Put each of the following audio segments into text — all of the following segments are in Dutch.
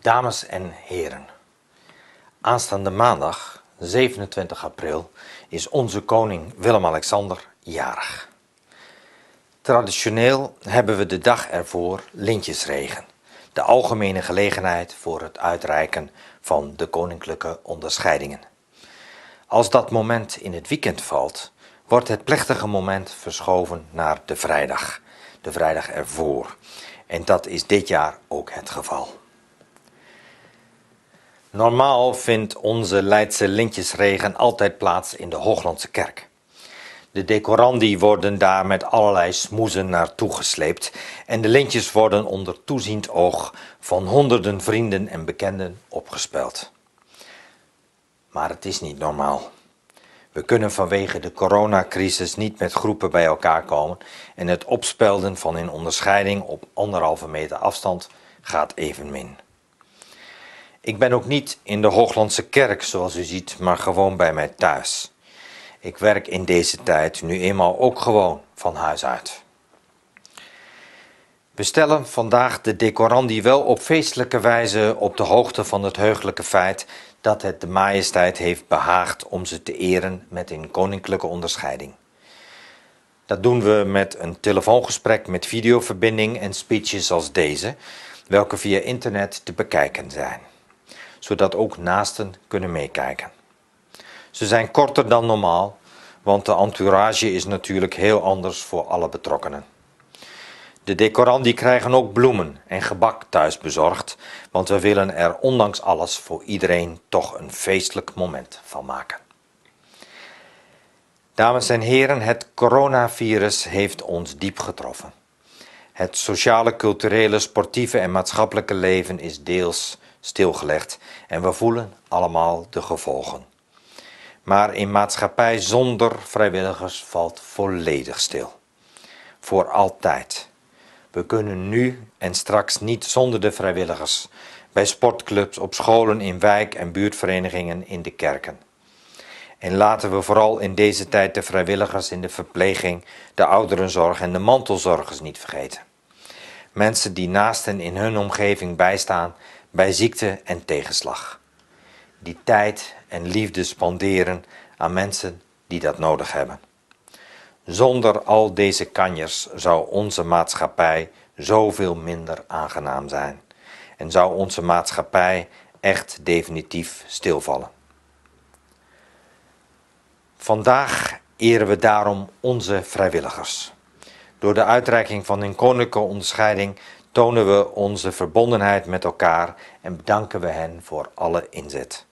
Dames en heren, aanstaande maandag 27 april is onze koning Willem-Alexander jarig. Traditioneel hebben we de dag ervoor lintjesregen, de algemene gelegenheid voor het uitreiken van de koninklijke onderscheidingen. Als dat moment in het weekend valt, wordt het plechtige moment verschoven naar de vrijdag, de vrijdag ervoor. En dat is dit jaar ook het geval. Normaal vindt onze Leidse lintjesregen altijd plaats in de Hooglandse kerk. De decorandi worden daar met allerlei smoezen naartoe gesleept en de lintjes worden onder toeziend oog van honderden vrienden en bekenden opgespeld. Maar het is niet normaal. We kunnen vanwege de coronacrisis niet met groepen bij elkaar komen en het opspelden van in onderscheiding op anderhalve meter afstand gaat evenmin. Ik ben ook niet in de Hooglandse kerk zoals u ziet, maar gewoon bij mij thuis. Ik werk in deze tijd nu eenmaal ook gewoon van huis uit. We stellen vandaag de decorandi wel op feestelijke wijze op de hoogte van het heugelijke feit dat het de majesteit heeft behaagd om ze te eren met een koninklijke onderscheiding. Dat doen we met een telefoongesprek met videoverbinding en speeches als deze, welke via internet te bekijken zijn zodat ook naasten kunnen meekijken. Ze zijn korter dan normaal, want de entourage is natuurlijk heel anders voor alle betrokkenen. De decorandi krijgen ook bloemen en gebak thuis bezorgd, want we willen er ondanks alles voor iedereen toch een feestelijk moment van maken. Dames en heren, het coronavirus heeft ons diep getroffen. Het sociale, culturele, sportieve en maatschappelijke leven is deels stilgelegd en we voelen allemaal de gevolgen. Maar in maatschappij zonder vrijwilligers valt volledig stil. Voor altijd. We kunnen nu en straks niet zonder de vrijwilligers. Bij sportclubs, op scholen, in wijk- en buurtverenigingen, in de kerken. En laten we vooral in deze tijd de vrijwilligers in de verpleging, de ouderenzorg en de mantelzorgers niet vergeten. Mensen die naast in hun omgeving bijstaan bij ziekte en tegenslag. Die tijd en liefde spanderen aan mensen die dat nodig hebben. Zonder al deze kanjers zou onze maatschappij zoveel minder aangenaam zijn en zou onze maatschappij echt definitief stilvallen. Vandaag eren we daarom onze vrijwilligers. Door de uitreiking van een koninklijke onderscheiding tonen we onze verbondenheid met elkaar en bedanken we hen voor alle inzet.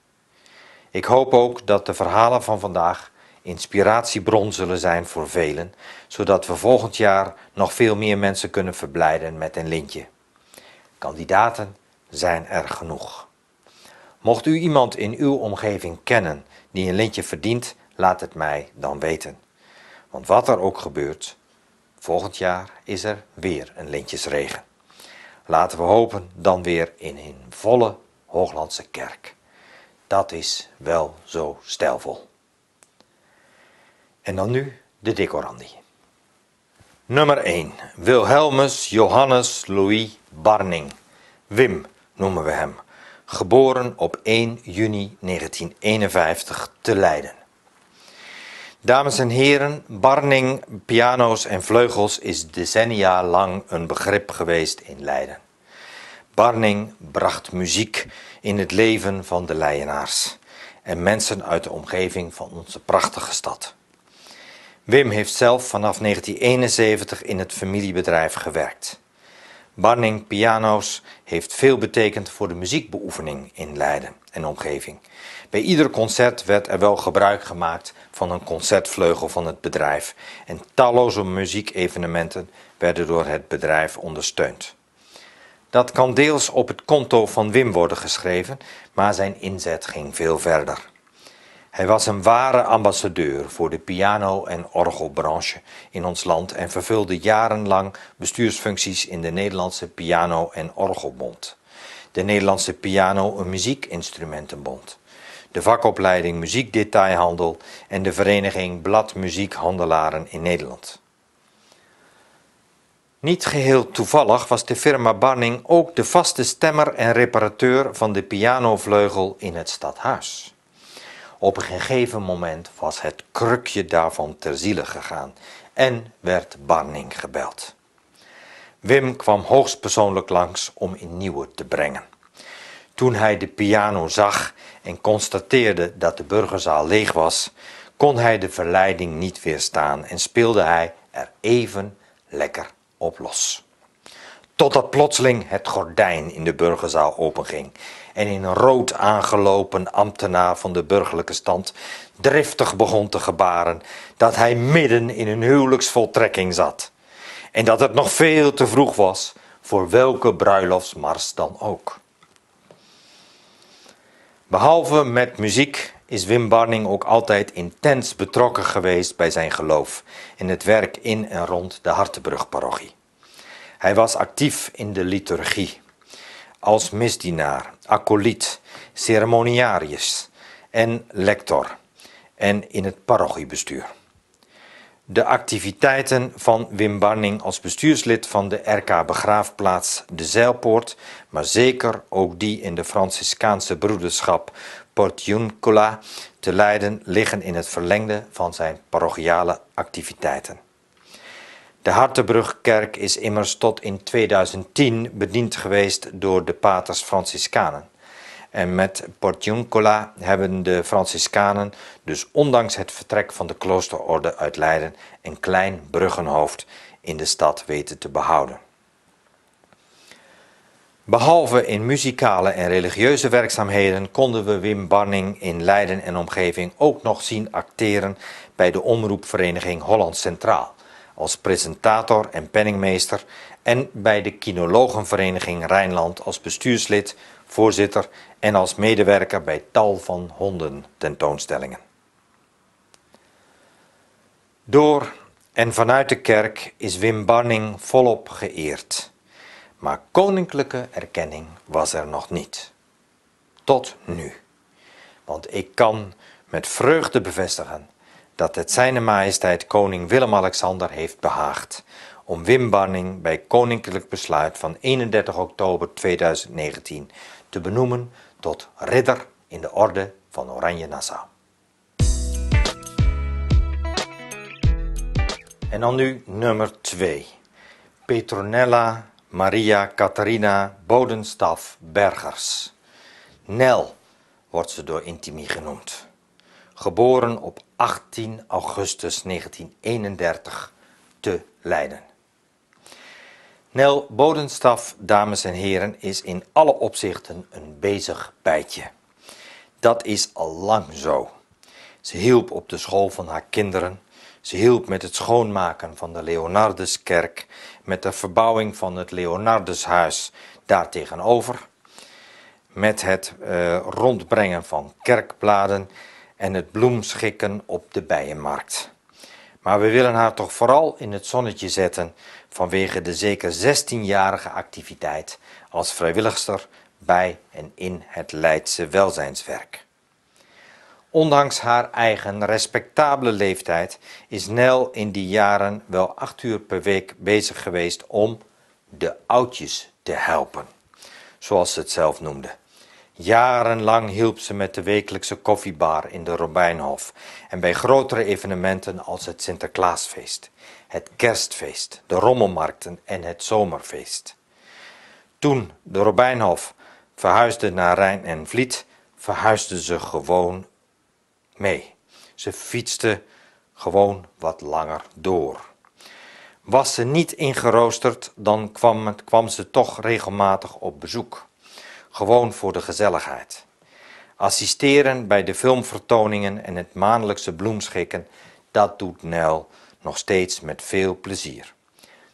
Ik hoop ook dat de verhalen van vandaag inspiratiebron zullen zijn voor velen, zodat we volgend jaar nog veel meer mensen kunnen verblijden met een lintje. Kandidaten zijn er genoeg. Mocht u iemand in uw omgeving kennen die een lintje verdient, laat het mij dan weten. Want wat er ook gebeurt, volgend jaar is er weer een lintjesregen laten we hopen, dan weer in een volle Hooglandse kerk. Dat is wel zo stijlvol. En dan nu de decorandi. Nummer 1. Wilhelmus Johannes Louis Barning. Wim noemen we hem. Geboren op 1 juni 1951 te Leiden. Dames en heren, Barning, piano's en vleugels is decennia lang een begrip geweest in Leiden. Barning bracht muziek in het leven van de Leienaars en mensen uit de omgeving van onze prachtige stad. Wim heeft zelf vanaf 1971 in het familiebedrijf gewerkt. Barning Piano's heeft veel betekend voor de muziekbeoefening in Leiden en omgeving. Bij ieder concert werd er wel gebruik gemaakt van een concertvleugel van het bedrijf en talloze muziekevenementen werden door het bedrijf ondersteund. Dat kan deels op het konto van Wim worden geschreven, maar zijn inzet ging veel verder. Hij was een ware ambassadeur voor de piano- en orgelbranche in ons land en vervulde jarenlang bestuursfuncties in de Nederlandse Piano- en Orgelbond. De Nederlandse Piano- en Muziekinstrumentenbond. De vakopleiding Muziekdetailhandel en de vereniging Blad Muziekhandelaren in Nederland. Niet geheel toevallig was de firma Banning ook de vaste stemmer en reparateur van de pianovleugel in het stadhuis. Op een gegeven moment was het krukje daarvan ter ziele gegaan en werd Banning gebeld. Wim kwam hoogstpersoonlijk langs om innieuwe nieuwe te brengen. Toen hij de piano zag en constateerde dat de burgerzaal leeg was, kon hij de verleiding niet weerstaan en speelde hij er even lekker op los. Totdat plotseling het gordijn in de burgerzaal openging en in rood aangelopen ambtenaar van de burgerlijke stand driftig begon te gebaren dat hij midden in een huwelijksvoltrekking zat en dat het nog veel te vroeg was voor welke bruiloftsmars dan ook. Behalve met muziek is Wim Barning ook altijd intens betrokken geweest bij zijn geloof en het werk in en rond de Hartenbrugparochie. Hij was actief in de liturgie, als misdienaar, acoliet, ceremoniarius en lector en in het parochiebestuur. De activiteiten van Wim Barning als bestuurslid van de RK Begraafplaats de Zeilpoort, maar zeker ook die in de Franciscaanse broederschap Portiuncula te Leiden liggen in het verlengde van zijn parochiale activiteiten. De Hartebrugkerk is immers tot in 2010 bediend geweest door de paters Franciscanen. En met Portiuncola hebben de Franciscanen dus ondanks het vertrek van de kloosterorde uit Leiden een klein bruggenhoofd in de stad weten te behouden. Behalve in muzikale en religieuze werkzaamheden konden we Wim Barning in Leiden en omgeving ook nog zien acteren bij de omroepvereniging Holland Centraal als presentator en penningmeester en bij de Kinologenvereniging Rijnland als bestuurslid, voorzitter en als medewerker bij tal van hondententoonstellingen. Door en vanuit de kerk is Wim Banning volop geëerd, maar koninklijke erkenning was er nog niet. Tot nu. Want ik kan met vreugde bevestigen dat het Zijne Majesteit koning Willem-Alexander heeft behaagd om Wim Banning bij koninklijk besluit van 31 oktober 2019 te benoemen tot ridder in de orde van Oranje Nassau. En dan nu nummer 2. Petronella Maria Catharina Bodenstaf Bergers. Nel wordt ze door Intimi genoemd geboren op 18 augustus 1931 te Leiden. Nel Bodenstaf, dames en heren, is in alle opzichten een bezig bijtje. Dat is al lang zo. Ze hielp op de school van haar kinderen. Ze hielp met het schoonmaken van de Leonarduskerk, met de verbouwing van het Leonardushuis daartegenover, met het eh, rondbrengen van kerkbladen en het bloemschikken op de bijenmarkt. Maar we willen haar toch vooral in het zonnetje zetten vanwege de zeker 16-jarige activiteit als vrijwilligster bij en in het Leidse welzijnswerk. Ondanks haar eigen respectabele leeftijd is Nel in die jaren wel acht uur per week bezig geweest om de oudjes te helpen, zoals ze het zelf noemde. Jarenlang hielp ze met de wekelijkse koffiebar in de Robijnhof en bij grotere evenementen als het Sinterklaasfeest, het Kerstfeest, de Rommelmarkten en het Zomerfeest. Toen de Robijnhof verhuisde naar Rijn en Vliet, verhuisde ze gewoon mee. Ze fietste gewoon wat langer door. Was ze niet ingeroosterd, dan kwam, kwam ze toch regelmatig op bezoek gewoon voor de gezelligheid. Assisteren bij de filmvertoningen en het maandelijkse bloemschikken, dat doet Nel nog steeds met veel plezier.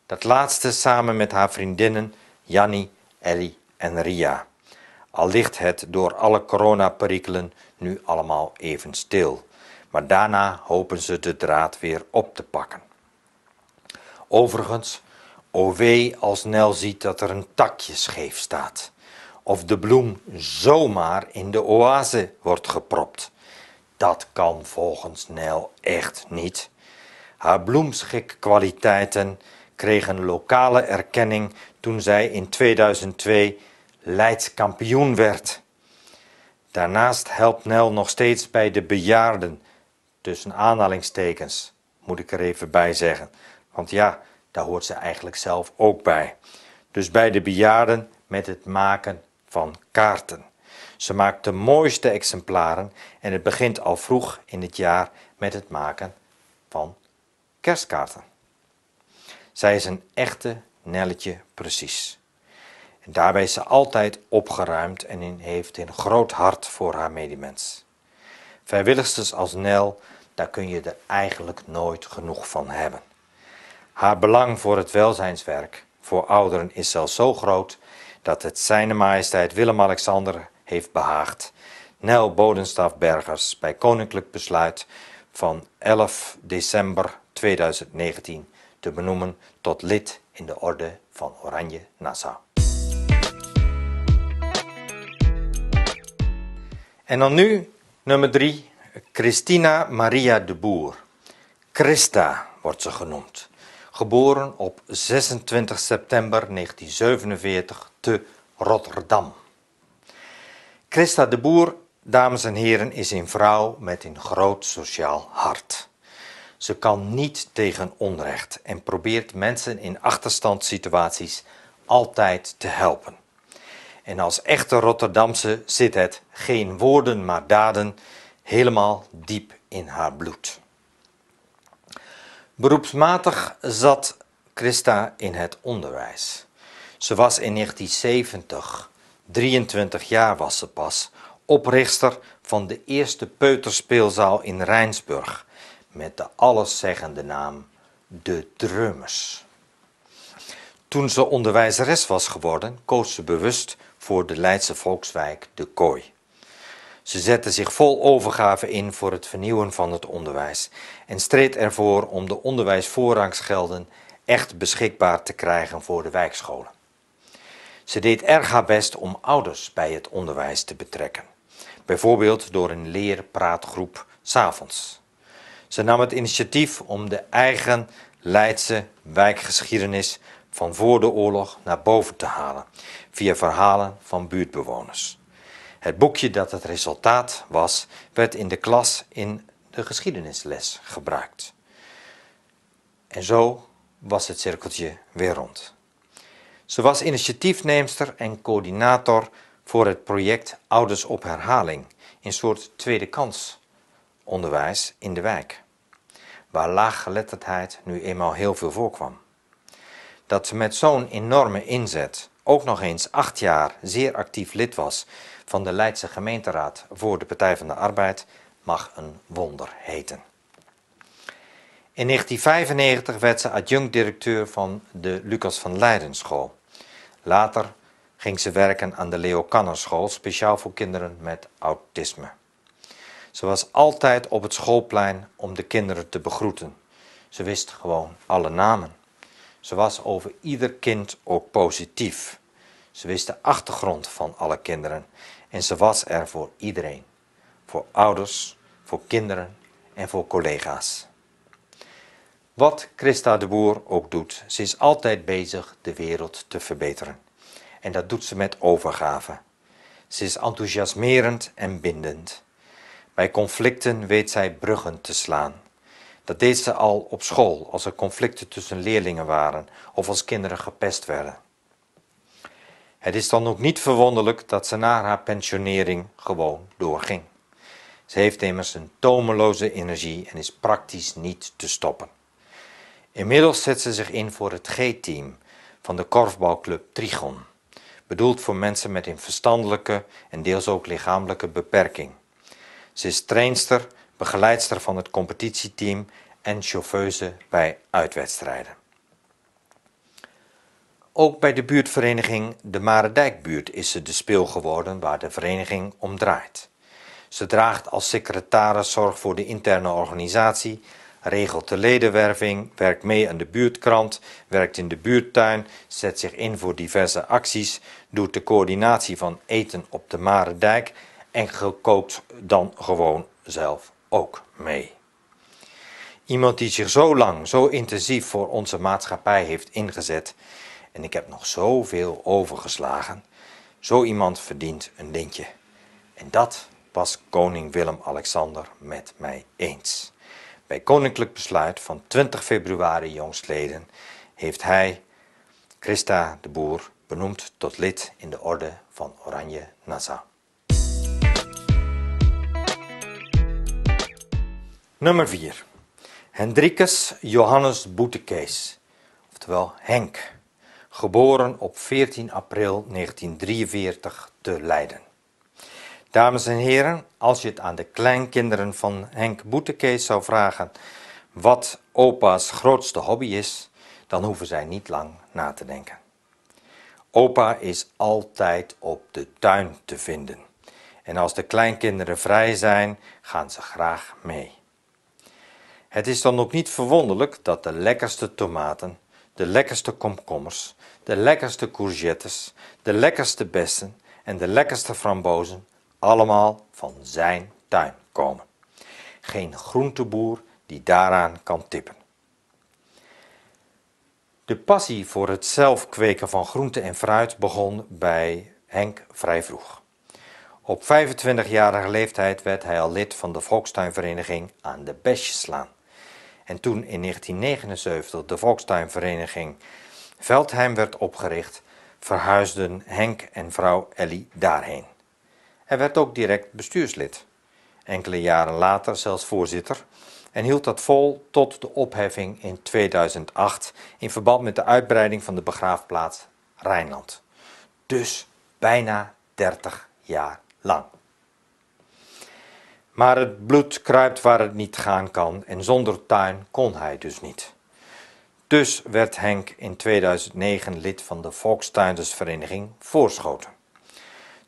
Dat laatste samen met haar vriendinnen Janni, Ellie en Ria. Al ligt het door alle coronaperikelen nu allemaal even stil. Maar daarna hopen ze de draad weer op te pakken. Overigens, OW als Nel ziet dat er een takje scheef staat of de bloem zomaar in de oase wordt gepropt. Dat kan volgens Nel echt niet. Haar bloemschikkwaliteiten kregen lokale erkenning toen zij in 2002 Leids werd. Daarnaast helpt Nel nog steeds bij de bejaarden, tussen aanhalingstekens, moet ik er even bij zeggen. Want ja, daar hoort ze eigenlijk zelf ook bij. Dus bij de bejaarden met het maken van kaarten. Ze maakt de mooiste exemplaren en het begint al vroeg in het jaar met het maken van kerstkaarten. Zij is een echte Nelletje precies. En daarbij is ze altijd opgeruimd en heeft een groot hart voor haar medemens. Vrijwilligsters als Nel, daar kun je er eigenlijk nooit genoeg van hebben. Haar belang voor het welzijnswerk voor ouderen is zelfs zo groot dat het Zijne Majesteit Willem-Alexander heeft behaagd. Nel Bodenstaf Bergers bij Koninklijk Besluit van 11 december 2019 te benoemen tot lid in de Orde van Oranje Nassau. En dan nu nummer 3, Christina Maria de Boer. Christa wordt ze genoemd geboren op 26 september 1947 te Rotterdam. Christa de Boer, dames en heren, is een vrouw met een groot sociaal hart. Ze kan niet tegen onrecht en probeert mensen in achterstandssituaties altijd te helpen. En als echte Rotterdamse zit het geen woorden maar daden helemaal diep in haar bloed. Beroepsmatig zat Christa in het onderwijs. Ze was in 1970, 23 jaar was ze pas, oprichter van de eerste peuterspeelzaal in Rijnsburg met de alleszeggende naam De Drummers. Toen ze onderwijzeres was geworden, koos ze bewust voor de Leidse volkswijk De Kooi. Ze zette zich vol overgave in voor het vernieuwen van het onderwijs en streed ervoor om de onderwijsvoorrangsgelden echt beschikbaar te krijgen voor de wijkscholen. Ze deed erg haar best om ouders bij het onderwijs te betrekken, bijvoorbeeld door een leerpraatgroep s avonds. Ze nam het initiatief om de eigen Leidse wijkgeschiedenis van voor de oorlog naar boven te halen via verhalen van buurtbewoners. Het boekje dat het resultaat was, werd in de klas in de geschiedenisles gebruikt. En zo was het cirkeltje weer rond. Ze was initiatiefneemster en coördinator voor het project Ouders op Herhaling, een soort tweede kans onderwijs in de wijk, waar laaggeletterdheid nu eenmaal heel veel voorkwam. Dat ze met zo'n enorme inzet ook nog eens acht jaar zeer actief lid was van de Leidse gemeenteraad voor de Partij van de Arbeid mag een wonder heten. In 1995 werd ze adjunct-directeur van de Lucas van Leiden School. Later ging ze werken aan de Leo School, speciaal voor kinderen met autisme. Ze was altijd op het schoolplein om de kinderen te begroeten. Ze wist gewoon alle namen. Ze was over ieder kind ook positief. Ze wist de achtergrond van alle kinderen en ze was er voor iedereen. Voor ouders, voor kinderen en voor collega's. Wat Christa de Boer ook doet, ze is altijd bezig de wereld te verbeteren. En dat doet ze met overgave. Ze is enthousiasmerend en bindend. Bij conflicten weet zij bruggen te slaan. Dat deed ze al op school als er conflicten tussen leerlingen waren of als kinderen gepest werden. Het is dan ook niet verwonderlijk dat ze na haar pensionering gewoon doorging. Ze heeft immers een tomeloze energie en is praktisch niet te stoppen. Inmiddels zet ze zich in voor het G-team van de korfbalclub Trigon, bedoeld voor mensen met een verstandelijke en deels ook lichamelijke beperking. Ze is trainster, begeleidster van het competitieteam en chauffeuse bij uitwedstrijden. Ook bij de buurtvereniging de Marendijkbuurt is ze de speel geworden waar de vereniging om draait. Ze draagt als secretaris zorg voor de interne organisatie, regelt de ledenwerving, werkt mee aan de buurtkrant, werkt in de buurttuin, zet zich in voor diverse acties, doet de coördinatie van eten op de Marendijk en gekookt dan gewoon zelf ook mee. Iemand die zich zo lang, zo intensief voor onze maatschappij heeft ingezet, en ik heb nog zoveel overgeslagen. Zo iemand verdient een lintje. En dat was koning Willem-Alexander met mij eens. Bij koninklijk besluit van 20 februari jongstleden heeft hij Christa de Boer benoemd tot lid in de orde van Oranje Nassau. Nummer 4. Hendrikus Johannes Boetekees, oftewel Henk geboren op 14 april 1943 te Leiden. Dames en heren, als je het aan de kleinkinderen van Henk Boetekees zou vragen wat opa's grootste hobby is, dan hoeven zij niet lang na te denken. Opa is altijd op de tuin te vinden. En als de kleinkinderen vrij zijn, gaan ze graag mee. Het is dan ook niet verwonderlijk dat de lekkerste tomaten, de lekkerste komkommers, de lekkerste courgettes, de lekkerste bessen en de lekkerste frambozen allemaal van zijn tuin komen. Geen groenteboer die daaraan kan tippen. De passie voor het zelf kweken van groente en fruit begon bij Henk vrij vroeg. Op 25-jarige leeftijd werd hij al lid van de Volkstuinvereniging aan de Besjeslaan. En toen in 1979 de Volkstuinvereniging Veldheim werd opgericht, verhuisden Henk en vrouw Ellie daarheen. Hij werd ook direct bestuurslid, enkele jaren later zelfs voorzitter, en hield dat vol tot de opheffing in 2008 in verband met de uitbreiding van de begraafplaats Rijnland. Dus bijna 30 jaar lang. Maar het bloed kruipt waar het niet gaan kan en zonder tuin kon hij dus niet. Dus werd Henk in 2009 lid van de Volkstuindersvereniging Voorschoten.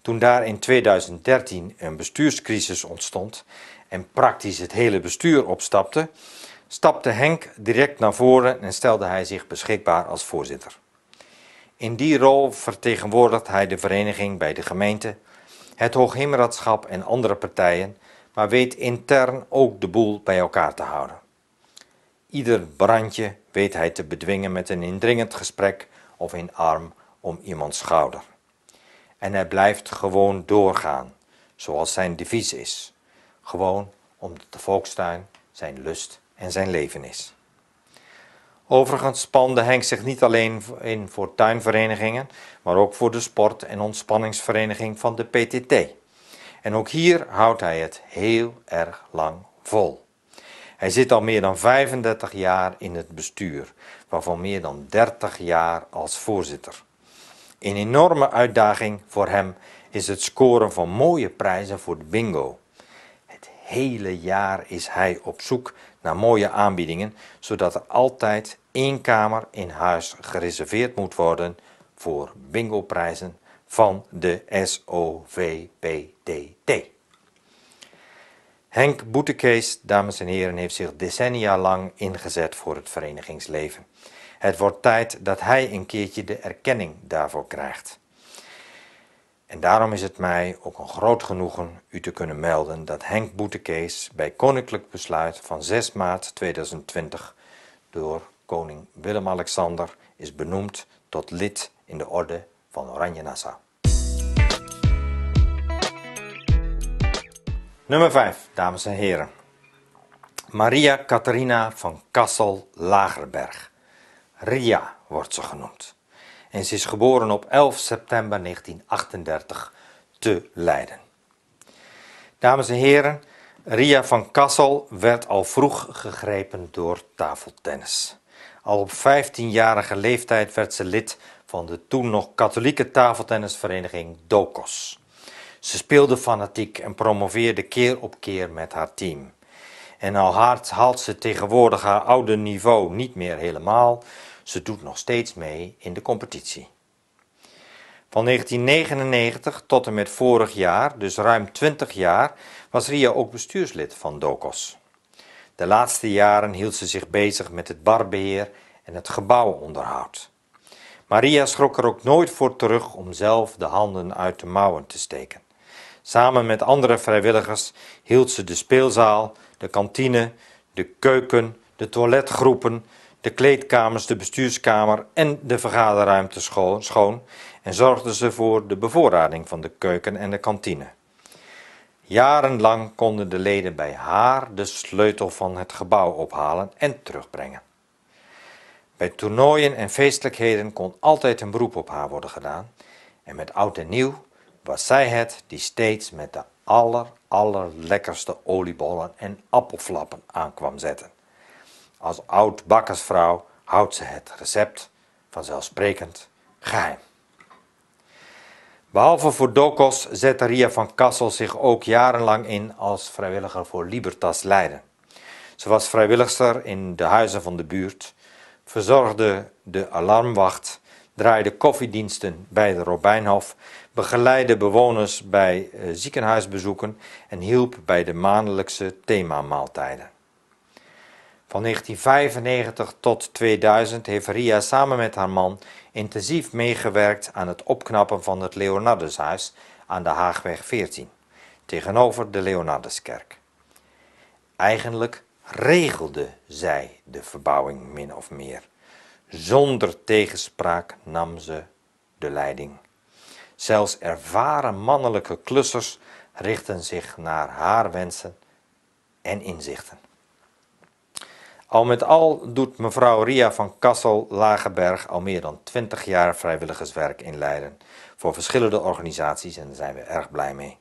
Toen daar in 2013 een bestuurscrisis ontstond en praktisch het hele bestuur opstapte, stapte Henk direct naar voren en stelde hij zich beschikbaar als voorzitter. In die rol vertegenwoordigt hij de vereniging bij de gemeente, het Hoogheemraadschap en andere partijen, maar weet intern ook de boel bij elkaar te houden. Ieder brandje weet hij te bedwingen met een indringend gesprek of een arm om iemands schouder. En hij blijft gewoon doorgaan, zoals zijn devies is. Gewoon omdat de volkstuin zijn lust en zijn leven is. Overigens spande Henk zich niet alleen in voor tuinverenigingen, maar ook voor de sport- en ontspanningsvereniging van de PTT. En ook hier houdt hij het heel erg lang vol. Hij zit al meer dan 35 jaar in het bestuur, waarvan meer dan 30 jaar als voorzitter. Een enorme uitdaging voor hem is het scoren van mooie prijzen voor de bingo. Het hele jaar is hij op zoek naar mooie aanbiedingen, zodat er altijd één kamer in huis gereserveerd moet worden voor bingoprijzen van de SOVPD. Henk Boetekees, dames en heren, heeft zich decennia lang ingezet voor het verenigingsleven. Het wordt tijd dat hij een keertje de erkenning daarvoor krijgt. En daarom is het mij ook een groot genoegen u te kunnen melden dat Henk Boetekees bij koninklijk besluit van 6 maart 2020 door koning Willem-Alexander is benoemd tot lid in de Orde van Oranje-Nassau. Nummer 5, dames en heren. Maria Catharina van Kassel-Lagerberg. Ria wordt ze genoemd. En ze is geboren op 11 september 1938 te Leiden. Dames en heren, Ria van Kassel werd al vroeg gegrepen door tafeltennis. Al op 15-jarige leeftijd werd ze lid van de toen nog katholieke tafeltennisvereniging DOCOS. Ze speelde fanatiek en promoveerde keer op keer met haar team. En al hard haalt ze tegenwoordig haar oude niveau niet meer helemaal, ze doet nog steeds mee in de competitie. Van 1999 tot en met vorig jaar, dus ruim 20 jaar, was Ria ook bestuurslid van DOKOS. De laatste jaren hield ze zich bezig met het barbeheer en het gebouwenonderhoud. Maria schrok er ook nooit voor terug om zelf de handen uit de mouwen te steken. Samen met andere vrijwilligers hield ze de speelzaal, de kantine, de keuken, de toiletgroepen, de kleedkamers, de bestuurskamer en de vergaderruimte schoon en zorgde ze voor de bevoorrading van de keuken en de kantine. Jarenlang konden de leden bij haar de sleutel van het gebouw ophalen en terugbrengen. Bij toernooien en feestelijkheden kon altijd een beroep op haar worden gedaan en met oud en nieuw was zij het die steeds met de aller, allerlekkerste oliebollen en appelflappen aankwam zetten. Als oud bakkersvrouw houdt ze het recept vanzelfsprekend geheim. Behalve voor Dokos zette Ria van Kassel zich ook jarenlang in als vrijwilliger voor Libertas Leiden. Ze was vrijwilligster in de huizen van de buurt, verzorgde de alarmwacht, draaide koffiediensten bij de Robijnhof begeleidde bewoners bij eh, ziekenhuisbezoeken en hielp bij de maandelijkse themamaaltijden. Van 1995 tot 2000 heeft Ria samen met haar man intensief meegewerkt aan het opknappen van het Leonardushuis aan de Haagweg 14, tegenover de Leonarduskerk. Eigenlijk regelde zij de verbouwing min of meer. Zonder tegenspraak nam ze de leiding. Zelfs ervaren mannelijke klussers richten zich naar haar wensen en inzichten. Al met al doet mevrouw Ria van Kassel Lageberg al meer dan 20 jaar vrijwilligerswerk in Leiden voor verschillende organisaties en daar zijn we erg blij mee.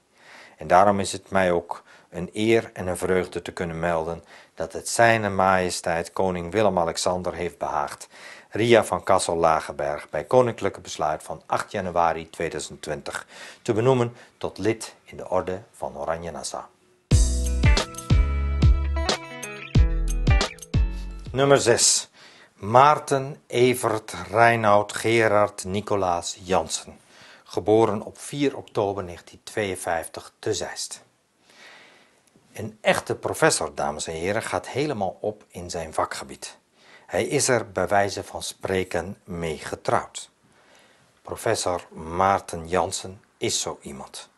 En daarom is het mij ook een eer en een vreugde te kunnen melden dat het Zijne Majesteit Koning Willem-Alexander heeft behaagd Ria van Kassel Lagerberg bij koninklijke besluit van 8 januari 2020 te benoemen tot lid in de Orde van Oranje Nassau. Nummer 6. Maarten Evert Reinoud Gerard Nicolaas Jansen, geboren op 4 oktober 1952 te Zeist. Een echte professor, dames en heren, gaat helemaal op in zijn vakgebied. Hij is er bij wijze van spreken mee getrouwd. Professor Maarten Jansen is zo iemand.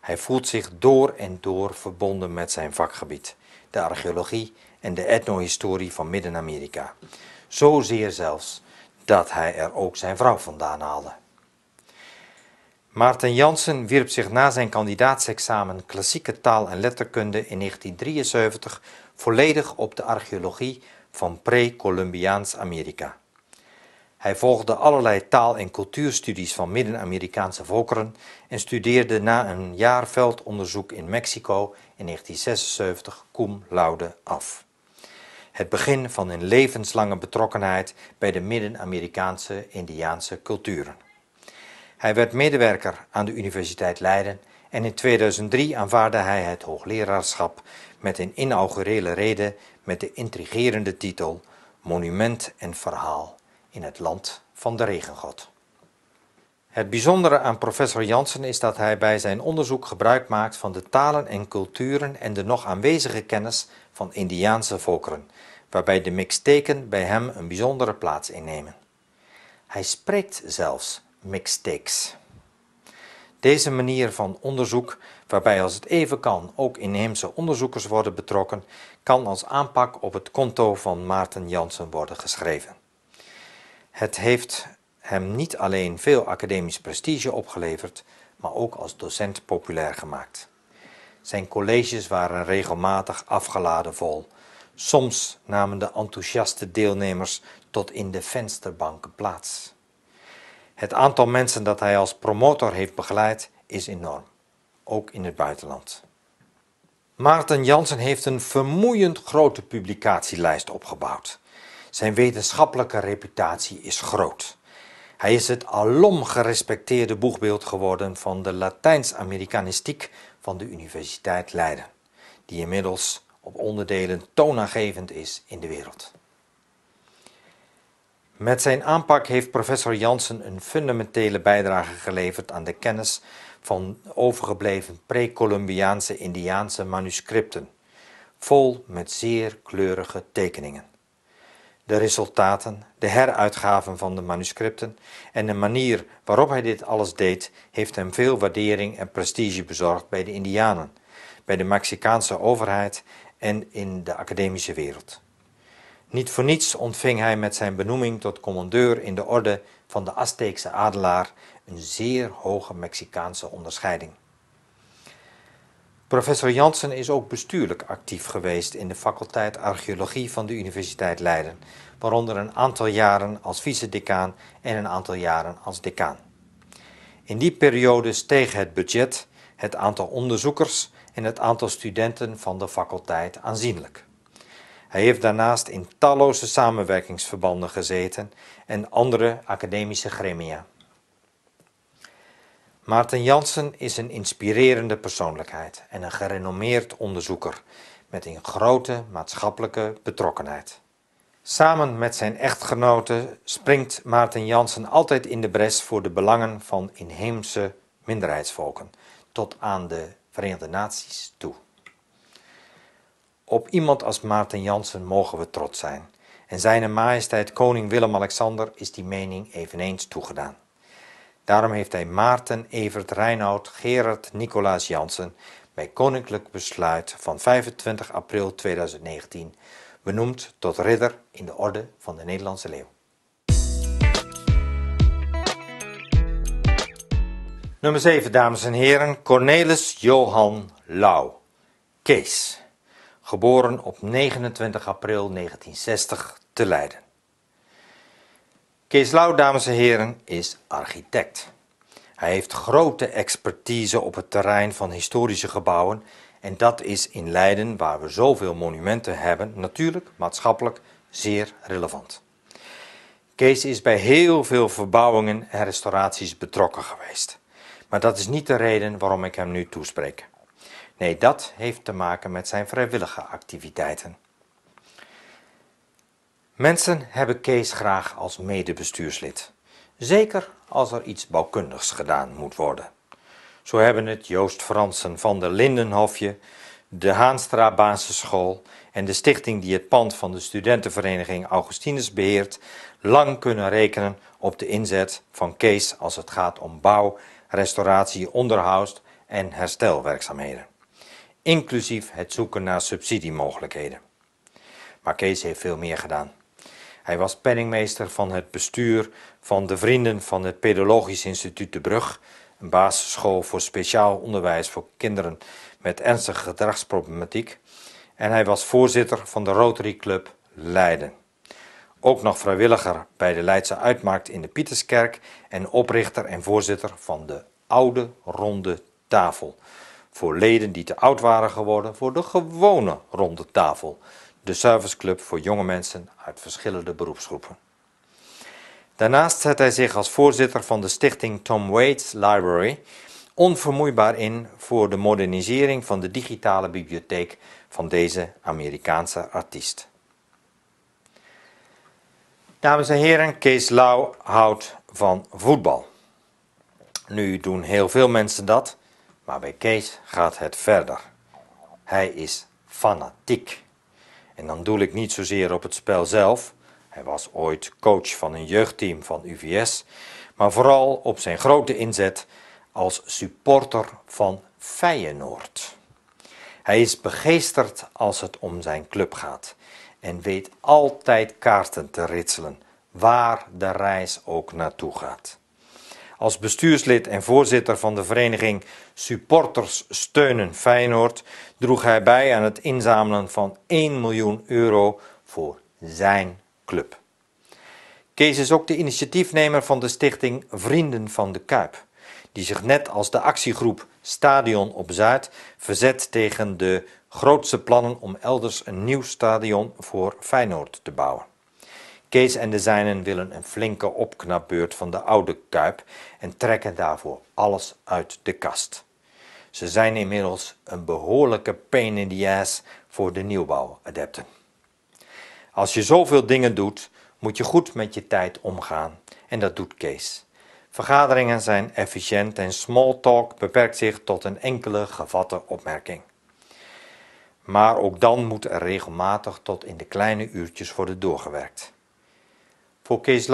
Hij voelt zich door en door verbonden met zijn vakgebied, de archeologie en de etnohistorie van Midden-Amerika. zeer zelfs dat hij er ook zijn vrouw vandaan haalde. Maarten Jansen wierp zich na zijn kandidaatsexamen klassieke taal en letterkunde in 1973 volledig op de archeologie van pre-Columbiaans Amerika. Hij volgde allerlei taal- en cultuurstudies van Midden-Amerikaanse volkeren en studeerde na een jaar veldonderzoek in Mexico in 1976 cum laude af. Het begin van een levenslange betrokkenheid bij de Midden-Amerikaanse Indiaanse culturen. Hij werd medewerker aan de Universiteit Leiden en in 2003 aanvaarde hij het hoogleraarschap met een inaugurele rede met de intrigerende titel Monument en Verhaal in het Land van de Regengod. Het bijzondere aan professor Jansen is dat hij bij zijn onderzoek gebruik maakt van de talen en culturen en de nog aanwezige kennis van Indiaanse volkeren, waarbij de mixteken bij hem een bijzondere plaats innemen. Hij spreekt zelfs mixteeks. Deze manier van onderzoek, waarbij als het even kan ook inheemse onderzoekers worden betrokken, kan als aanpak op het konto van Maarten Jansen worden geschreven. Het heeft hem niet alleen veel academisch prestige opgeleverd, maar ook als docent populair gemaakt. Zijn colleges waren regelmatig afgeladen vol. Soms namen de enthousiaste deelnemers tot in de vensterbanken plaats. Het aantal mensen dat hij als promotor heeft begeleid is enorm, ook in het buitenland. Maarten Jansen heeft een vermoeiend grote publicatielijst opgebouwd. Zijn wetenschappelijke reputatie is groot. Hij is het alom gerespecteerde boegbeeld geworden van de Latijns-Amerikanistiek van de Universiteit Leiden, die inmiddels op onderdelen toonaangevend is in de wereld. Met zijn aanpak heeft professor Jansen een fundamentele bijdrage geleverd aan de kennis van overgebleven pre-Columbiaanse Indiaanse manuscripten, vol met zeer kleurige tekeningen. De resultaten, de heruitgaven van de manuscripten en de manier waarop hij dit alles deed, heeft hem veel waardering en prestige bezorgd bij de Indianen, bij de Mexicaanse overheid en in de academische wereld. Niet voor niets ontving hij met zijn benoeming tot commandeur in de orde van de Azteekse adelaar een zeer hoge Mexicaanse onderscheiding. Professor Jansen is ook bestuurlijk actief geweest in de faculteit archeologie van de Universiteit Leiden, waaronder een aantal jaren als vice-decaan en een aantal jaren als decaan. In die periode steeg het budget, het aantal onderzoekers en het aantal studenten van de faculteit aanzienlijk. Hij heeft daarnaast in talloze samenwerkingsverbanden gezeten en andere academische gremia. Maarten Jansen is een inspirerende persoonlijkheid en een gerenommeerd onderzoeker met een grote maatschappelijke betrokkenheid. Samen met zijn echtgenote springt Maarten Jansen altijd in de bres voor de belangen van inheemse minderheidsvolken, tot aan de Verenigde Naties toe. Op iemand als Maarten Jansen mogen we trots zijn. En zijn majesteit koning Willem-Alexander is die mening eveneens toegedaan. Daarom heeft hij Maarten Evert Reinoud Gerard Nicolaas Jansen bij koninklijk besluit van 25 april 2019 benoemd tot ridder in de orde van de Nederlandse leeuw. Nummer 7, dames en heren, Cornelis Johan Lau, Kees geboren op 29 april 1960 te Leiden. Kees Lau, dames en heren, is architect. Hij heeft grote expertise op het terrein van historische gebouwen en dat is in Leiden, waar we zoveel monumenten hebben, natuurlijk maatschappelijk zeer relevant. Kees is bij heel veel verbouwingen en restauraties betrokken geweest. Maar dat is niet de reden waarom ik hem nu toespreek. Nee, dat heeft te maken met zijn vrijwillige activiteiten. Mensen hebben Kees graag als medebestuurslid. Zeker als er iets bouwkundigs gedaan moet worden. Zo hebben het Joost Fransen van de Lindenhofje, de Haanstra Basisschool en de stichting die het pand van de studentenvereniging Augustinus beheert, lang kunnen rekenen op de inzet van Kees als het gaat om bouw, restauratie, onderhoud en herstelwerkzaamheden inclusief het zoeken naar subsidiemogelijkheden. Maar Kees heeft veel meer gedaan. Hij was penningmeester van het bestuur van de Vrienden van het Pedologisch Instituut de Brug, een basisschool voor speciaal onderwijs voor kinderen met ernstige gedragsproblematiek. En hij was voorzitter van de Rotary Club Leiden. Ook nog vrijwilliger bij de Leidse Uitmarkt in de Pieterskerk en oprichter en voorzitter van de Oude Ronde Tafel voor leden die te oud waren geworden voor de gewone ronde tafel, de serviceclub voor jonge mensen uit verschillende beroepsgroepen. Daarnaast zet hij zich als voorzitter van de stichting Tom Waits Library onvermoeibaar in voor de modernisering van de digitale bibliotheek van deze Amerikaanse artiest. Dames en heren, Kees Lau houdt van voetbal. Nu doen heel veel mensen dat, maar bij Kees gaat het verder. Hij is fanatiek. En dan doel ik niet zozeer op het spel zelf. Hij was ooit coach van een jeugdteam van UVS. Maar vooral op zijn grote inzet als supporter van Feyenoord. Hij is begeesterd als het om zijn club gaat. En weet altijd kaarten te ritselen. Waar de reis ook naartoe gaat als bestuurslid en voorzitter van de vereniging Supporters Steunen Feyenoord droeg hij bij aan het inzamelen van 1 miljoen euro voor zijn club. Kees is ook de initiatiefnemer van de stichting Vrienden van de Kuip, die zich net als de actiegroep Stadion op Zuid verzet tegen de grootste plannen om elders een nieuw stadion voor Feyenoord te bouwen. Kees en de zijnen willen een flinke opknapbeurt van de oude Kuip en trekken daarvoor alles uit de kast. Ze zijn inmiddels een behoorlijke pain in the ass voor de nieuwbouwadepten. Als je zoveel dingen doet, moet je goed met je tijd omgaan en dat doet Kees. Vergaderingen zijn efficiënt en small talk beperkt zich tot een enkele gevatte opmerking. Maar ook dan moet er regelmatig tot in de kleine uurtjes worden doorgewerkt. Voor Kees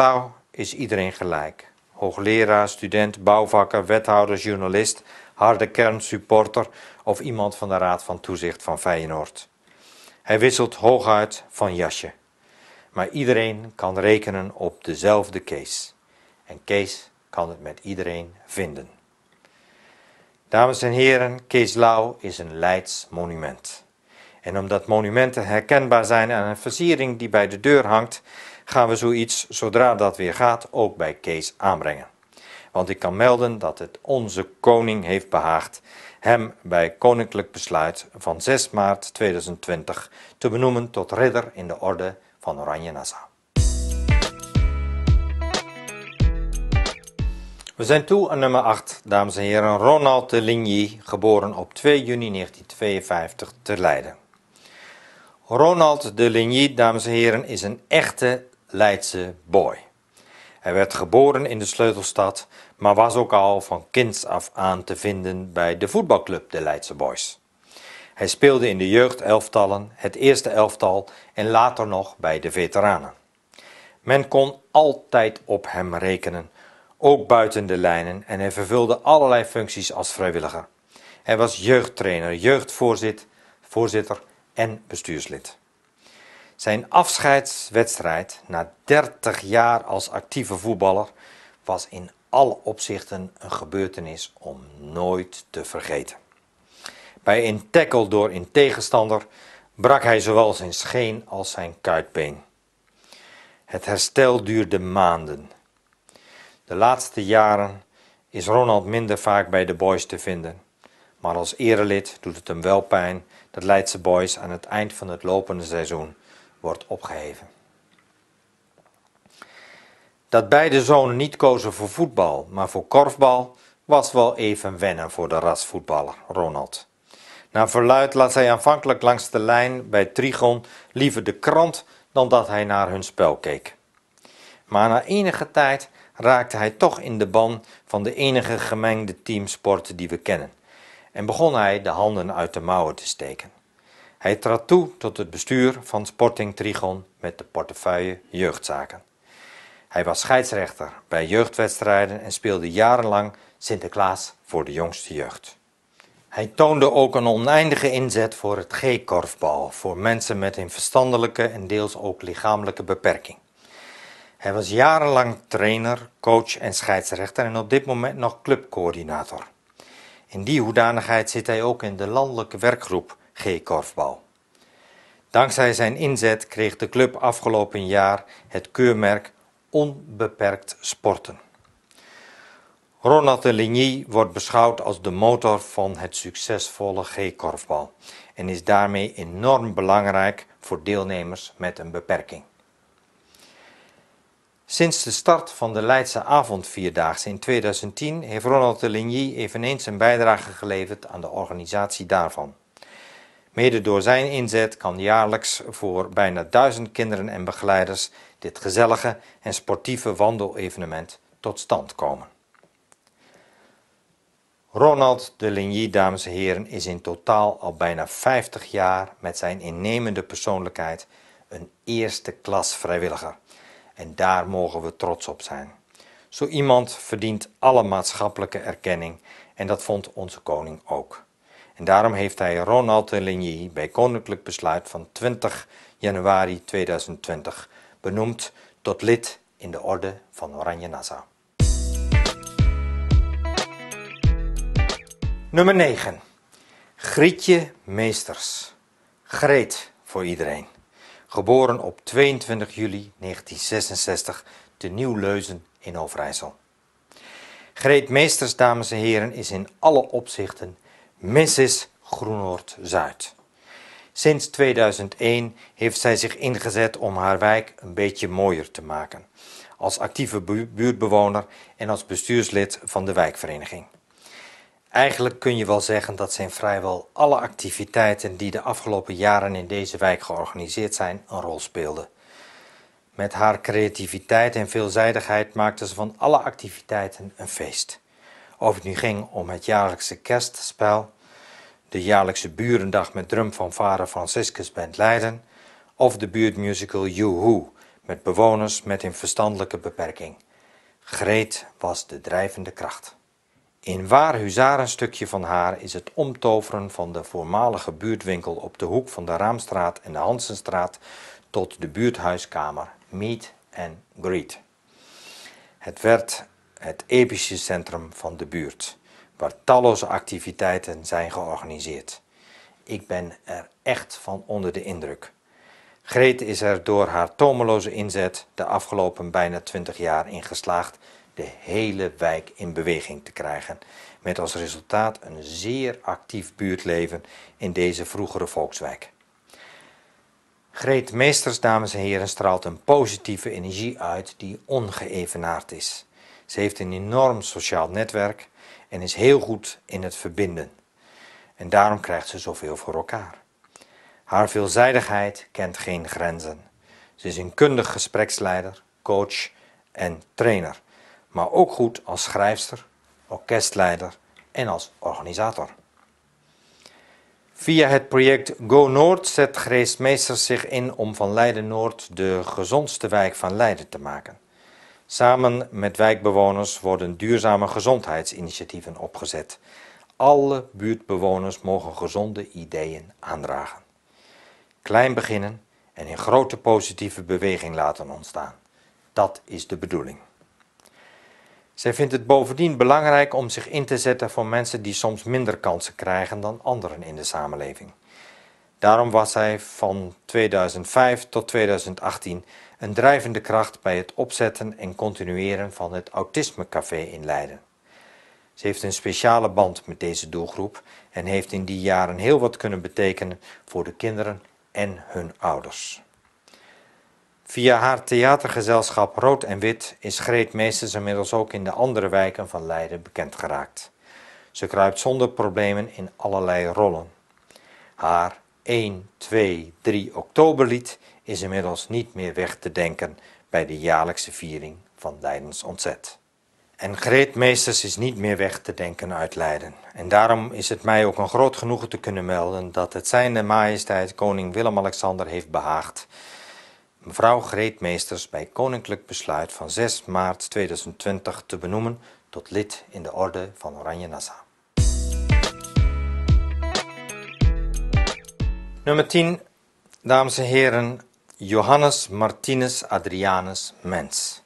is iedereen gelijk. Hoogleraar, student, bouwvakker, wethouder, journalist, harde kern, supporter of iemand van de Raad van Toezicht van Feyenoord. Hij wisselt hooguit van jasje. Maar iedereen kan rekenen op dezelfde Kees. En Kees kan het met iedereen vinden. Dames en heren, Kees Lau is een Leids monument. En omdat monumenten herkenbaar zijn aan een versiering die bij de deur hangt, gaan we zoiets, zodra dat weer gaat, ook bij Kees aanbrengen. Want ik kan melden dat het onze koning heeft behaagd hem bij koninklijk besluit van 6 maart 2020 te benoemen tot ridder in de orde van Oranje-Nassau. We zijn toe aan nummer 8, dames en heren, Ronald de Ligny, geboren op 2 juni 1952 te Leiden. Ronald de Ligny, dames en heren, is een echte Leidse boy. Hij werd geboren in de sleutelstad, maar was ook al van kinds af aan te vinden bij de voetbalclub de Leidse Boys. Hij speelde in de jeugdelftallen, het eerste elftal en later nog bij de veteranen. Men kon altijd op hem rekenen, ook buiten de lijnen en hij vervulde allerlei functies als vrijwilliger. Hij was jeugdtrainer, jeugdvoorzitter en bestuurslid. Zijn afscheidswedstrijd na 30 jaar als actieve voetballer was in alle opzichten een gebeurtenis om nooit te vergeten. Bij een tackle door een tegenstander brak hij zowel zijn scheen als zijn kuitbeen. Het herstel duurde maanden. De laatste jaren is Ronald minder vaak bij de boys te vinden. Maar als erelid doet het hem wel pijn dat Leidse boys aan het eind van het lopende seizoen wordt opgeheven. Dat beide zonen niet kozen voor voetbal, maar voor korfbal, was wel even wennen voor de rasvoetballer Ronald. Na verluid laat hij aanvankelijk langs de lijn bij Trigon liever de krant dan dat hij naar hun spel keek. Maar na enige tijd raakte hij toch in de ban van de enige gemengde teamsport die we kennen en begon hij de handen uit de mouwen te steken. Hij trad toe tot het bestuur van Sporting Trigon met de portefeuille jeugdzaken. Hij was scheidsrechter bij jeugdwedstrijden en speelde jarenlang Sinterklaas voor de jongste jeugd. Hij toonde ook een oneindige inzet voor het G-korfbal, voor mensen met een verstandelijke en deels ook lichamelijke beperking. Hij was jarenlang trainer, coach en scheidsrechter en op dit moment nog clubcoördinator. In die hoedanigheid zit hij ook in de landelijke werkgroep g Dankzij zijn inzet kreeg de club afgelopen jaar het keurmerk Onbeperkt Sporten. Ronald de Ligny wordt beschouwd als de motor van het succesvolle G-korfbal en is daarmee enorm belangrijk voor deelnemers met een beperking. Sinds de start van de Leidse avondvierdaagse in 2010 heeft Ronald de Ligny eveneens een bijdrage geleverd aan de organisatie daarvan. Mede door zijn inzet kan jaarlijks voor bijna duizend kinderen en begeleiders dit gezellige en sportieve wandelevenement tot stand komen. Ronald de Ligny, dames en heren, is in totaal al bijna 50 jaar met zijn innemende persoonlijkheid een eerste klas vrijwilliger. En daar mogen we trots op zijn. Zo iemand verdient alle maatschappelijke erkenning en dat vond onze koning ook. En daarom heeft hij Ronald de Ligny bij koninklijk besluit van 20 januari 2020 benoemd tot lid in de Orde van Oranje Nassau. Nummer 9. Grietje Meesters. Greet voor iedereen. Geboren op 22 juli 1966 te Nieuw-Leuzen in Overijssel. Greet Meesters, dames en heren, is in alle opzichten Mrs. Groenoord-Zuid. Sinds 2001 heeft zij zich ingezet om haar wijk een beetje mooier te maken. Als actieve buurtbewoner en als bestuurslid van de wijkvereniging. Eigenlijk kun je wel zeggen dat in vrijwel alle activiteiten die de afgelopen jaren in deze wijk georganiseerd zijn een rol speelde. Met haar creativiteit en veelzijdigheid maakte ze van alle activiteiten een feest. Of het nu ging om het jaarlijkse kerstspel, de jaarlijkse burendag met drum van vader Franciscus Bent Leiden, of de buurtmusical Joehoe met bewoners met een verstandelijke beperking. Greet was de drijvende kracht. In waar huzarenstukje van haar is het omtoveren van de voormalige buurtwinkel op de hoek van de Raamstraat en de Hansenstraat tot de buurthuiskamer Meet and Greet. Het werd het epische centrum van de buurt, waar talloze activiteiten zijn georganiseerd. Ik ben er echt van onder de indruk. Greet is er door haar tomeloze inzet de afgelopen bijna 20 jaar in geslaagd de hele wijk in beweging te krijgen, met als resultaat een zeer actief buurtleven in deze vroegere volkswijk. Greet Meesters, dames en heren, straalt een positieve energie uit die ongeëvenaard is. Ze heeft een enorm sociaal netwerk en is heel goed in het verbinden. En daarom krijgt ze zoveel voor elkaar. Haar veelzijdigheid kent geen grenzen. Ze is een kundig gespreksleider, coach en trainer, maar ook goed als schrijfster, orkestleider en als organisator. Via het project Go Noord zet Grace Meesters zich in om van Leiden Noord de gezondste wijk van Leiden te maken. Samen met wijkbewoners worden duurzame gezondheidsinitiatieven opgezet. Alle buurtbewoners mogen gezonde ideeën aandragen. Klein beginnen en een grote positieve beweging laten ontstaan. Dat is de bedoeling. Zij vindt het bovendien belangrijk om zich in te zetten voor mensen die soms minder kansen krijgen dan anderen in de samenleving. Daarom was zij van 2005 tot 2018 een drijvende kracht bij het opzetten en continueren van het Autismecafé in Leiden. Ze heeft een speciale band met deze doelgroep en heeft in die jaren heel wat kunnen betekenen voor de kinderen en hun ouders. Via haar theatergezelschap Rood en Wit is Greet Meesters inmiddels ook in de andere wijken van Leiden bekend geraakt. Ze kruipt zonder problemen in allerlei rollen. Haar 1, 2, 3 oktoberlied is inmiddels niet meer weg te denken bij de jaarlijkse viering van Leidens ontzet. En Greet is niet meer weg te denken uit Leiden. En daarom is het mij ook een groot genoegen te kunnen melden dat het zijnde majesteit koning Willem-Alexander heeft behaagd mevrouw Greet bij koninklijk besluit van 6 maart 2020 te benoemen tot lid in de Orde van Oranje Nassau. Nummer 10. Dames en heren, Johannes Martinus Adrianus Mens.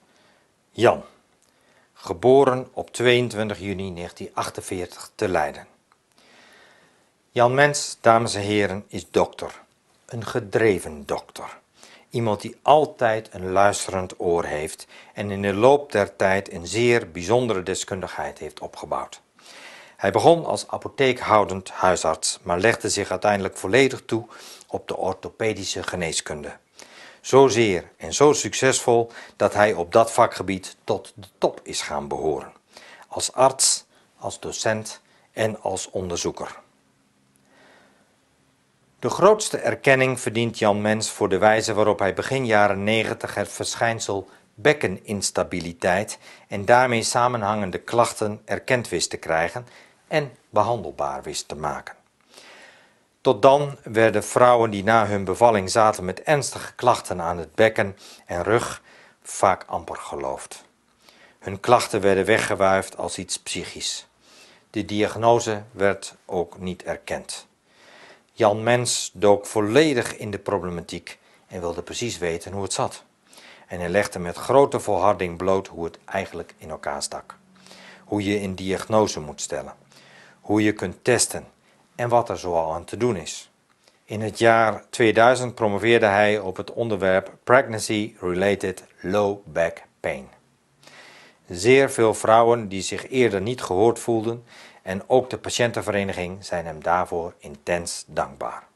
Jan, geboren op 22 juni 1948 te Leiden. Jan Mens, dames en heren, is dokter. Een gedreven dokter. Iemand die altijd een luisterend oor heeft en in de loop der tijd een zeer bijzondere deskundigheid heeft opgebouwd. Hij begon als apotheekhoudend huisarts, maar legde zich uiteindelijk volledig toe op de orthopedische geneeskunde zeer en zo succesvol dat hij op dat vakgebied tot de top is gaan behoren. Als arts, als docent en als onderzoeker. De grootste erkenning verdient Jan Mens voor de wijze waarop hij begin jaren 90 het verschijnsel bekkeninstabiliteit en daarmee samenhangende klachten erkend wist te krijgen en behandelbaar wist te maken. Tot dan werden vrouwen die na hun bevalling zaten met ernstige klachten aan het bekken en rug vaak amper geloofd. Hun klachten werden weggewuifd als iets psychisch. De diagnose werd ook niet erkend. Jan Mens dook volledig in de problematiek en wilde precies weten hoe het zat. En hij legde met grote volharding bloot hoe het eigenlijk in elkaar stak. Hoe je een diagnose moet stellen. Hoe je kunt testen en wat er zoal aan te doen is. In het jaar 2000 promoveerde hij op het onderwerp Pregnancy Related Low Back Pain. Zeer veel vrouwen die zich eerder niet gehoord voelden en ook de patiëntenvereniging zijn hem daarvoor intens dankbaar.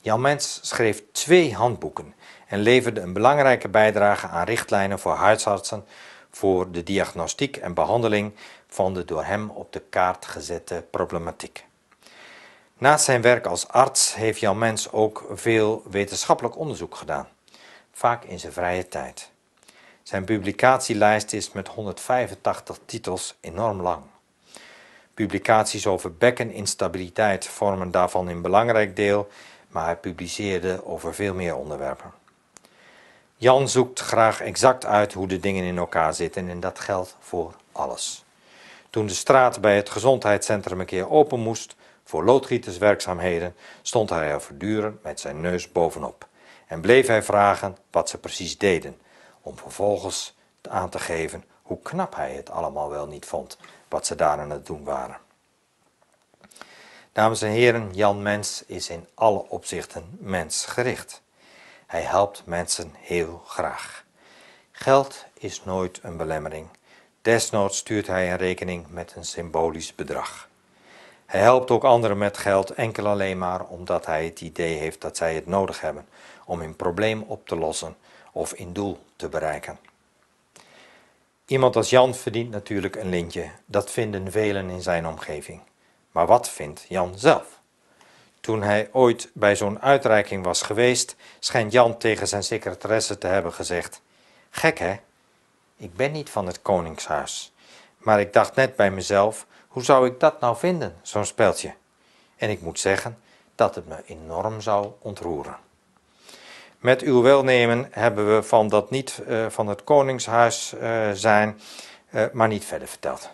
Jan Mens schreef twee handboeken en leverde een belangrijke bijdrage aan richtlijnen voor huisartsen voor de diagnostiek en behandeling van de door hem op de kaart gezette problematiek. Naast zijn werk als arts heeft Jan Mens ook veel wetenschappelijk onderzoek gedaan, vaak in zijn vrije tijd. Zijn publicatielijst is met 185 titels enorm lang. Publicaties over bekkeninstabiliteit vormen daarvan een belangrijk deel, maar hij publiceerde over veel meer onderwerpen. Jan zoekt graag exact uit hoe de dingen in elkaar zitten en dat geldt voor alles. Toen de straat bij het gezondheidscentrum een keer open moest, voor loodgieterswerkzaamheden stond hij er voortdurend met zijn neus bovenop en bleef hij vragen wat ze precies deden, om vervolgens aan te geven hoe knap hij het allemaal wel niet vond wat ze daar aan het doen waren. Dames en heren, Jan Mens is in alle opzichten mensgericht. Hij helpt mensen heel graag. Geld is nooit een belemmering. Desnoods stuurt hij een rekening met een symbolisch bedrag. Hij helpt ook anderen met geld enkel alleen maar omdat hij het idee heeft dat zij het nodig hebben om hun probleem op te lossen of hun doel te bereiken. Iemand als Jan verdient natuurlijk een lintje, dat vinden velen in zijn omgeving. Maar wat vindt Jan zelf? Toen hij ooit bij zo'n uitreiking was geweest, schijnt Jan tegen zijn secretaresse te hebben gezegd: Gek hè? Ik ben niet van het Koningshuis. Maar ik dacht net bij mezelf hoe zou ik dat nou vinden, zo'n speeltje? En ik moet zeggen dat het me enorm zou ontroeren. Met uw welnemen hebben we van dat niet eh, van het koningshuis eh, zijn, eh, maar niet verder verteld.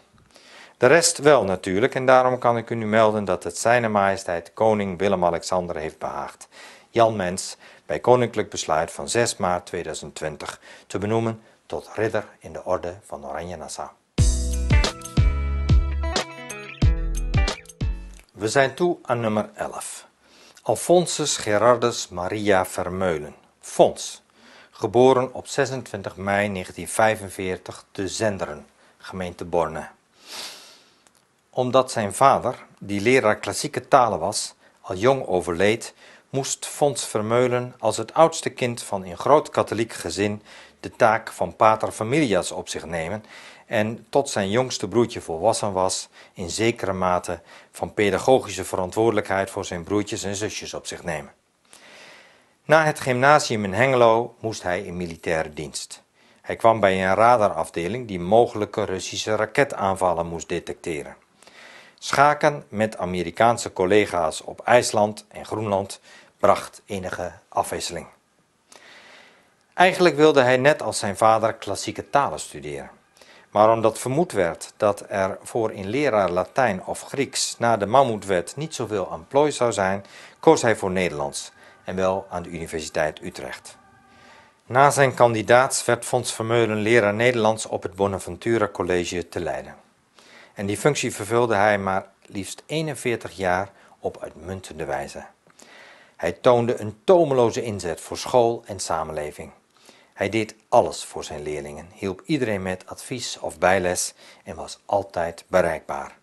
De rest wel natuurlijk en daarom kan ik u nu melden dat het zijne majesteit koning Willem-Alexander heeft behaagd. Jan Mens bij koninklijk besluit van 6 maart 2020 te benoemen tot ridder in de orde van Oranje-Nassau. We zijn toe aan nummer 11. Alfonsus Gerardus Maria Vermeulen. Fons. Geboren op 26 mei 1945 te Zenderen, gemeente Borne. Omdat zijn vader, die leraar klassieke talen was, al jong overleed, moest Fons Vermeulen als het oudste kind van een groot katholiek gezin de taak van pater familias op zich nemen en tot zijn jongste broertje volwassen was, in zekere mate van pedagogische verantwoordelijkheid voor zijn broertjes en zusjes op zich nemen. Na het gymnasium in Hengelo moest hij in militaire dienst. Hij kwam bij een radarafdeling die mogelijke Russische raketaanvallen moest detecteren. Schaken met Amerikaanse collega's op IJsland en Groenland bracht enige afwisseling. Eigenlijk wilde hij net als zijn vader klassieke talen studeren. Maar omdat vermoed werd dat er voor een leraar Latijn of Grieks na de Mammoetwet niet zoveel aan plooi zou zijn, koos hij voor Nederlands en wel aan de Universiteit Utrecht. Na zijn kandidaat werd Fons Vermeulen leraar Nederlands op het Bonaventura College te Leiden. En die functie vervulde hij maar liefst 41 jaar op uitmuntende wijze. Hij toonde een tomeloze inzet voor school en samenleving. Hij deed alles voor zijn leerlingen, hielp iedereen met advies of bijles en was altijd bereikbaar.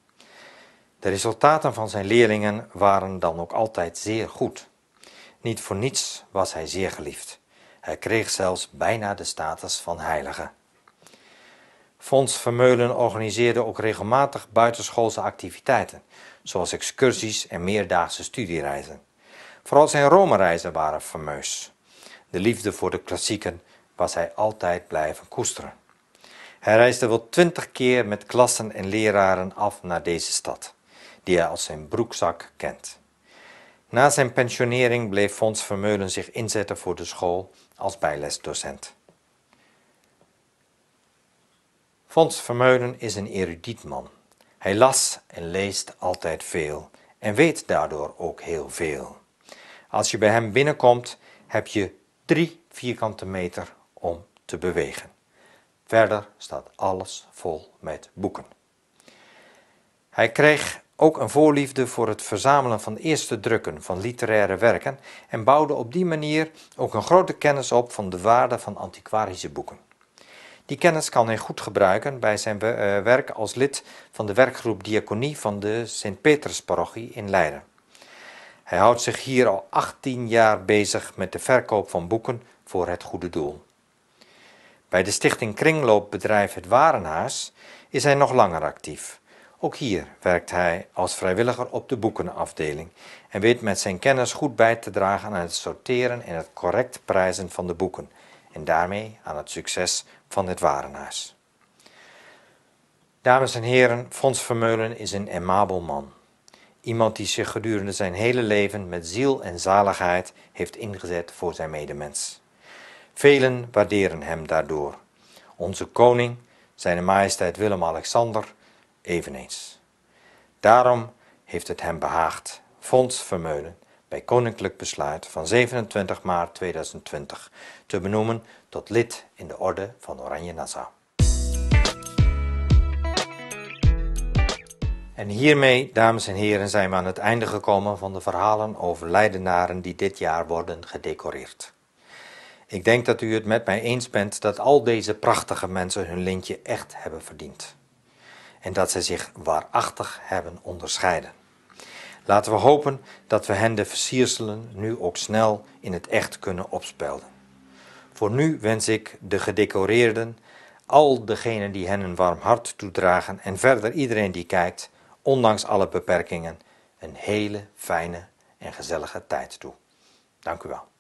De resultaten van zijn leerlingen waren dan ook altijd zeer goed. Niet voor niets was hij zeer geliefd. Hij kreeg zelfs bijna de status van heilige. Fons Vermeulen organiseerde ook regelmatig buitenschoolse activiteiten, zoals excursies en meerdaagse studiereizen. Vooral zijn Rome-reizen waren fameus. De liefde voor de klassieken was hij altijd blijven koesteren. Hij reisde wel twintig keer met klassen en leraren af naar deze stad, die hij als zijn broekzak kent. Na zijn pensionering bleef Fons Vermeulen zich inzetten voor de school als bijlesdocent. Fons Vermeulen is een erudiet man. Hij las en leest altijd veel en weet daardoor ook heel veel. Als je bij hem binnenkomt, heb je drie vierkante meter om te bewegen. Verder staat alles vol met boeken. Hij kreeg ook een voorliefde voor het verzamelen van eerste drukken van literaire werken en bouwde op die manier ook een grote kennis op van de waarde van antiquarische boeken. Die kennis kan hij goed gebruiken bij zijn eh, werk als lid van de werkgroep Diaconie van de Sint-Petersparochie in Leiden. Hij houdt zich hier al 18 jaar bezig met de verkoop van boeken voor het goede doel. Bij de stichting Kringloopbedrijf Het Warenhuis is hij nog langer actief. Ook hier werkt hij als vrijwilliger op de boekenafdeling en weet met zijn kennis goed bij te dragen aan het sorteren en het correct prijzen van de boeken en daarmee aan het succes van het warenhuis. Dames en heren, Fons Vermeulen is een emabel man. Iemand die zich gedurende zijn hele leven met ziel en zaligheid heeft ingezet voor zijn medemens. Velen waarderen hem daardoor. Onze koning, zijn majesteit Willem-Alexander, eveneens. Daarom heeft het hem behaagd Fonds Vermeulen bij koninklijk besluit van 27 maart 2020 te benoemen tot lid in de Orde van Oranje Nassau. En hiermee, dames en heren, zijn we aan het einde gekomen van de verhalen over Leidenaren die dit jaar worden gedecoreerd. Ik denk dat u het met mij eens bent dat al deze prachtige mensen hun lintje echt hebben verdiend. En dat zij zich waarachtig hebben onderscheiden. Laten we hopen dat we hen de versierselen nu ook snel in het echt kunnen opspelden. Voor nu wens ik de gedecoreerden, al degenen die hen een warm hart toedragen en verder iedereen die kijkt, ondanks alle beperkingen, een hele fijne en gezellige tijd toe. Dank u wel.